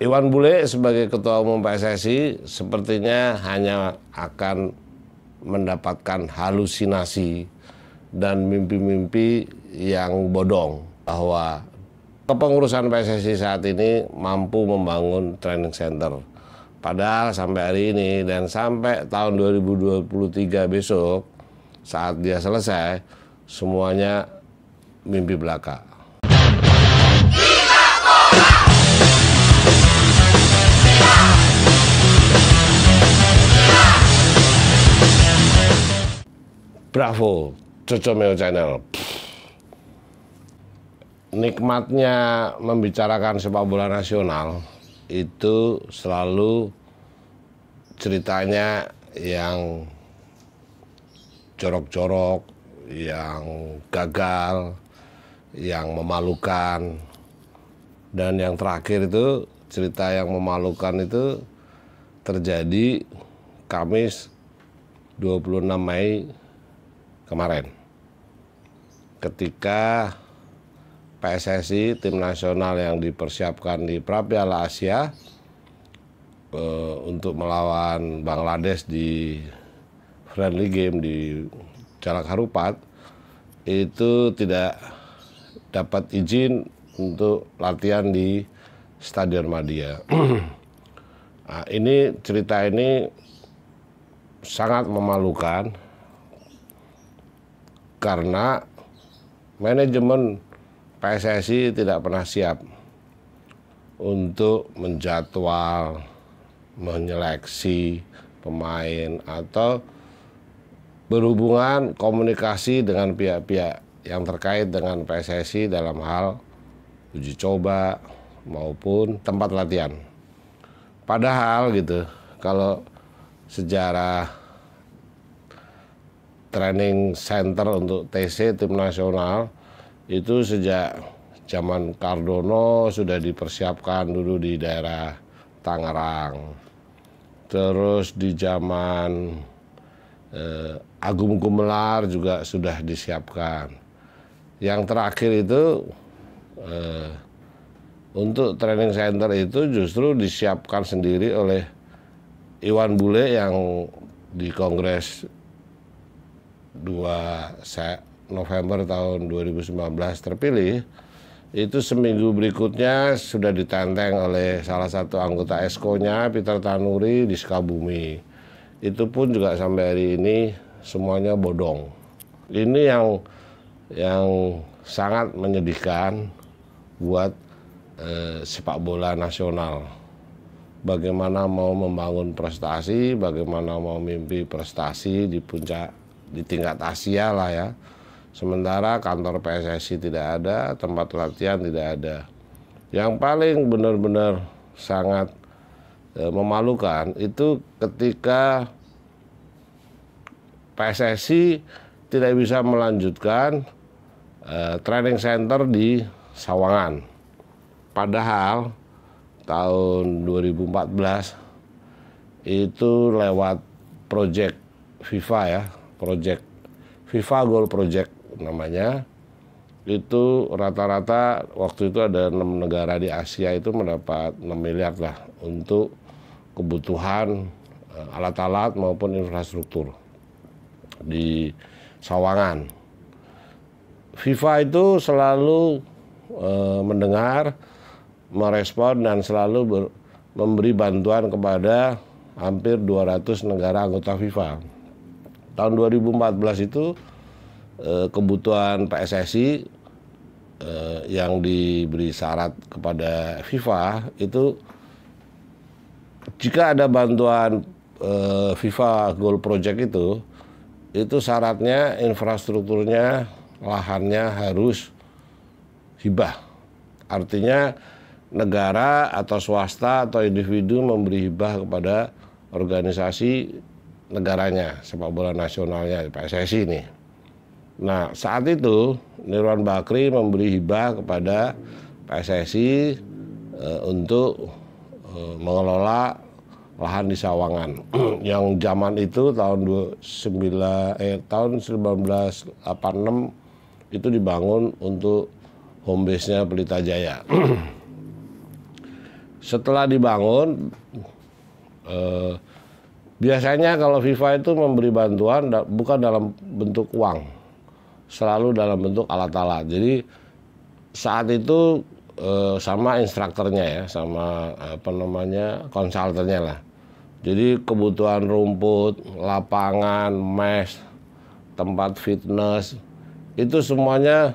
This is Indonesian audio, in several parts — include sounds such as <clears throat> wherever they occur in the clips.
Iwan Bule sebagai ketua umum PSSI sepertinya hanya akan mendapatkan halusinasi dan mimpi-mimpi yang bodong bahwa kepengurusan PSSI saat ini mampu membangun training center. Padahal sampai hari ini dan sampai tahun 2023 besok saat dia selesai semuanya mimpi belaka. Bravo, Jojo Meo Channel. Nikmatnya membicarakan sepak bola nasional itu selalu ceritanya yang jorok-jorok, yang gagal, yang memalukan, dan yang terakhir itu cerita yang memalukan itu terjadi Kamis 26 Mei kemarin ketika PSSI tim nasional yang dipersiapkan di Prapiala Asia eh, untuk melawan Bangladesh di friendly game di Jalak Harupat itu tidak dapat izin untuk latihan di Stadion Madia. <clears throat> nah, ini cerita ini sangat memalukan karena manajemen PSSI tidak pernah siap untuk menjadwal, menyeleksi pemain atau berhubungan komunikasi dengan pihak-pihak yang terkait dengan PSSI dalam hal uji coba maupun tempat latihan. Padahal gitu, kalau sejarah training center untuk TC tim nasional itu sejak zaman Cardono sudah dipersiapkan dulu di daerah Tangerang. Terus di zaman eh, Agung Gumelar juga sudah disiapkan. Yang terakhir itu eh, untuk training center itu justru disiapkan sendiri oleh Iwan Bule yang di Kongres bahwa November tahun 2019 terpilih, itu seminggu berikutnya sudah ditenteng oleh salah satu anggota esko-nya Peter Tanuri di Sukabumi. Itu pun juga sampai hari ini semuanya bodong. Ini yang yang sangat menyedihkan buat eh, sepak bola nasional. Bagaimana mau membangun prestasi, bagaimana mau mimpi prestasi di puncak di tingkat Asia lah ya. Sementara kantor PSSI tidak ada, tempat latihan tidak ada. Yang paling benar-benar sangat e, memalukan itu ketika PSSI tidak bisa melanjutkan e, training center di Sawangan. Padahal tahun 2014 itu lewat proyek FIFA ya, project FIFA Goal Project namanya itu rata-rata waktu itu ada enam negara di Asia itu mendapat 6 miliar lah untuk kebutuhan eh, alat-alat maupun infrastruktur di Sawangan. FIFA itu selalu e, mendengar, merespon dan selalu ber, memberi bantuan kepada hampir 200 negara anggota FIFA tahun 2014 itu eh, kebutuhan PSSI eh, yang diberi syarat kepada FIFA itu jika ada bantuan eh, FIFA Gold Project itu itu syaratnya infrastrukturnya lahannya harus hibah artinya negara atau swasta atau individu memberi hibah kepada organisasi negaranya, sepak bola nasionalnya PSSI ini. Nah, saat itu Nirwan Bakri memberi hibah kepada PSSI e, eh, untuk e, mengelola lahan di Sawangan <clears throat> yang zaman itu tahun 29 eh tahun 1986 itu dibangun untuk home base-nya Pelita Jaya. <clears throat> Setelah dibangun eh, Biasanya kalau FIFA itu memberi bantuan bukan dalam bentuk uang, selalu dalam bentuk alat-alat. Jadi saat itu eh, sama instrukturnya ya, sama apa namanya konsultannya lah. Jadi kebutuhan rumput, lapangan, mesh, tempat fitness itu semuanya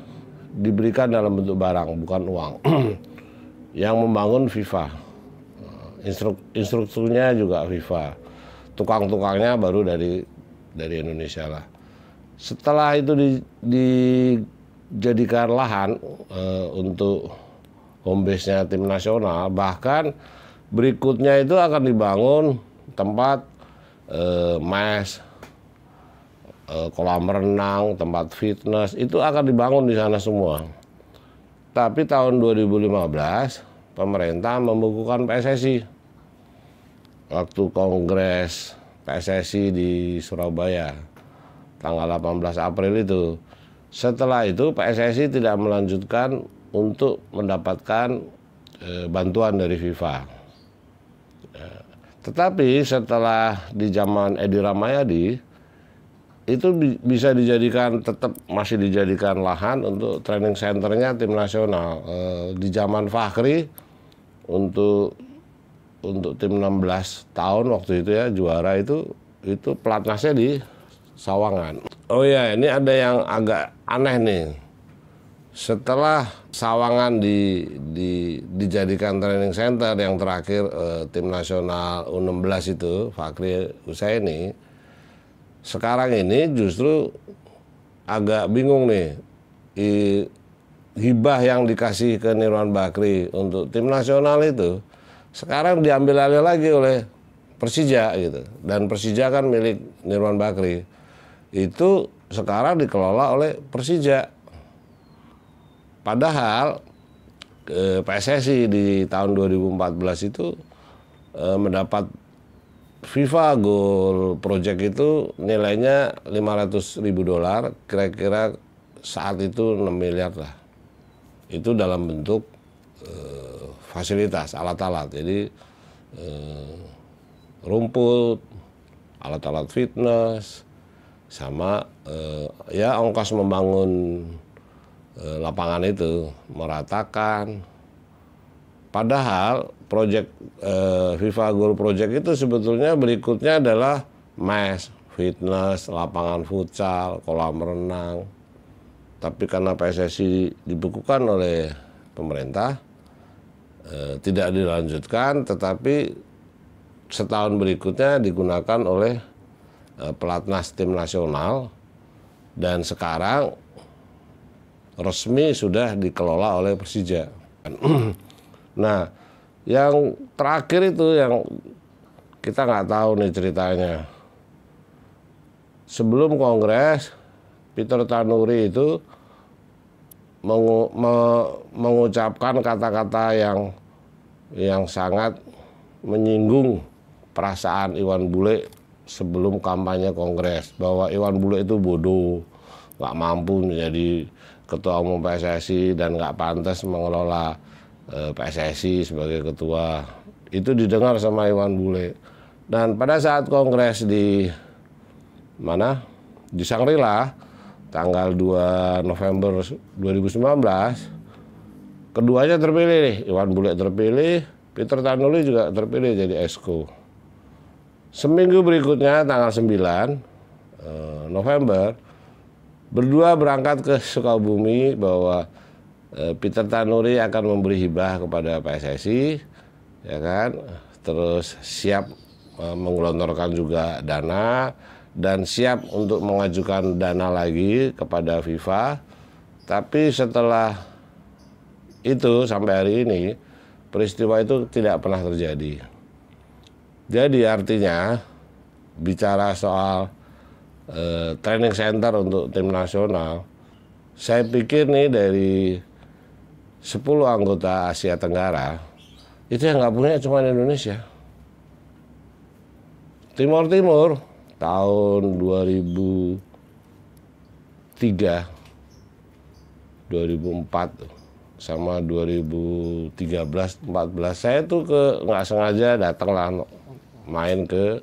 diberikan dalam bentuk barang bukan uang. <clears throat> Yang membangun FIFA, Instruk instrukturnya juga FIFA tukang-tukangnya baru dari dari Indonesia lah. Setelah itu di, dijadikan lahan e, untuk home base-nya tim nasional, bahkan berikutnya itu akan dibangun tempat e, eh, mes, e, eh, kolam renang, tempat fitness, itu akan dibangun di sana semua. Tapi tahun 2015 pemerintah membukukan PSSI waktu kongres PSSI di Surabaya tanggal 18 April itu. Setelah itu PSSI tidak melanjutkan untuk mendapatkan e, bantuan dari FIFA. E, tetapi setelah di zaman Edi Ramayadi itu bi bisa dijadikan tetap masih dijadikan lahan untuk training centernya tim nasional e, di zaman Fahri untuk untuk tim 16 tahun waktu itu ya juara itu itu pelatnasnya di Sawangan. Oh ya ini ada yang agak aneh nih. Setelah Sawangan di, di dijadikan training center yang terakhir eh, tim nasional U16 itu Fakri Usaini, sekarang ini justru agak bingung nih. I, hibah yang dikasih ke Nirwan Bakri untuk tim nasional itu sekarang diambil alih lagi oleh Persija gitu. Dan Persija kan milik Nirwan Bakri. Itu sekarang dikelola oleh Persija. Padahal eh, PSSI di tahun 2014 itu eh, mendapat FIFA Goal Project itu nilainya 500 ribu dolar, kira-kira saat itu 6 miliar lah. Itu dalam bentuk e, fasilitas, alat-alat. Jadi eh, rumput, alat-alat fitness, sama eh, ya ongkos membangun eh, lapangan itu meratakan. Padahal proyek eh, FIFA Guru Project itu sebetulnya berikutnya adalah mes, fitness, lapangan futsal, kolam renang. Tapi karena PSSI dibekukan oleh pemerintah, Eh, tidak dilanjutkan, tetapi setahun berikutnya digunakan oleh eh, pelatnas tim nasional dan sekarang resmi sudah dikelola oleh Persija. <clears throat> nah, yang terakhir itu yang kita nggak tahu nih ceritanya. Sebelum kongres, Peter Tanuri itu mengu, me, mengucapkan kata-kata yang yang sangat menyinggung perasaan Iwan Bule sebelum kampanye Kongres bahwa Iwan Bule itu bodoh, nggak mampu menjadi ketua umum PSSI dan nggak pantas mengelola e, eh, PSSI sebagai ketua. Itu didengar sama Iwan Bule. Dan pada saat Kongres di mana di Sangrila tanggal 2 November 2019 keduanya terpilih nih Iwan Bule terpilih Peter Tanuli juga terpilih jadi esko seminggu berikutnya tanggal 9 eh, November berdua berangkat ke Sukabumi bahwa eh, Peter Tanuri akan memberi hibah kepada PSSI ya kan terus siap eh, menggelontorkan juga dana dan siap untuk mengajukan dana lagi kepada FIFA. Tapi setelah itu sampai hari ini peristiwa itu tidak pernah terjadi. Jadi artinya bicara soal eh, training center untuk tim nasional, saya pikir nih dari 10 anggota Asia Tenggara itu yang nggak punya cuma Indonesia. Timur Timur tahun 2003 2004 sama 2013 14 saya tuh ke nggak sengaja datang datanglah main ke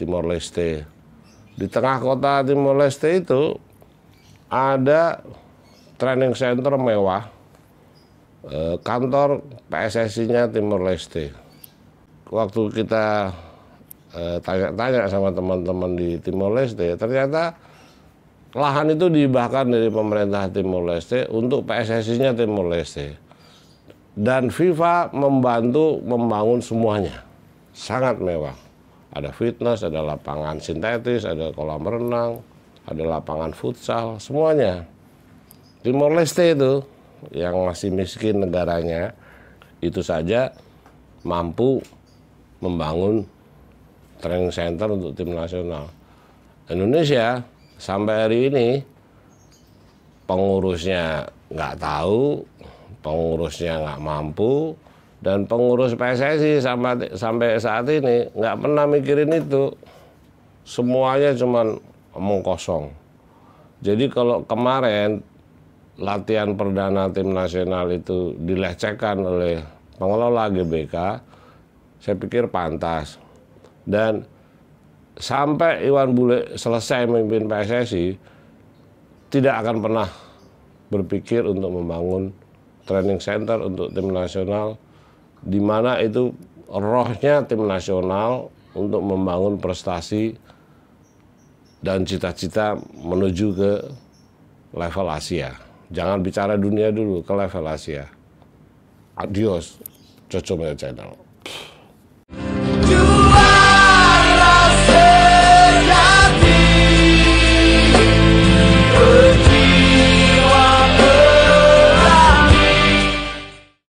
Timor Leste di tengah kota Timor Leste itu ada training center mewah eh, kantor PSSI-nya Timor Leste waktu kita Eh, tanya-tanya sama teman-teman di Timor Leste, ternyata lahan itu dibahkan dari pemerintah Timor Leste untuk PSSI-nya Timor Leste. Dan FIFA membantu membangun semuanya. Sangat mewah. Ada fitness, ada lapangan sintetis, ada kolam renang, ada lapangan futsal, semuanya. Timor Leste itu yang masih miskin negaranya itu saja mampu membangun training center untuk tim nasional. Indonesia sampai hari ini pengurusnya nggak tahu, pengurusnya nggak mampu, dan pengurus PSSI sampai sampai saat ini nggak pernah mikirin itu. Semuanya cuman omong kosong. Jadi kalau kemarin latihan perdana tim nasional itu dilecehkan oleh pengelola GBK, saya pikir pantas. Dan sampai Iwan Bule selesai memimpin PSSI, tidak akan pernah berpikir untuk membangun training center untuk tim nasional, di mana itu rohnya tim nasional untuk membangun prestasi dan cita-cita menuju ke level Asia. Jangan bicara dunia dulu, ke level Asia. Adios, Coco Channel.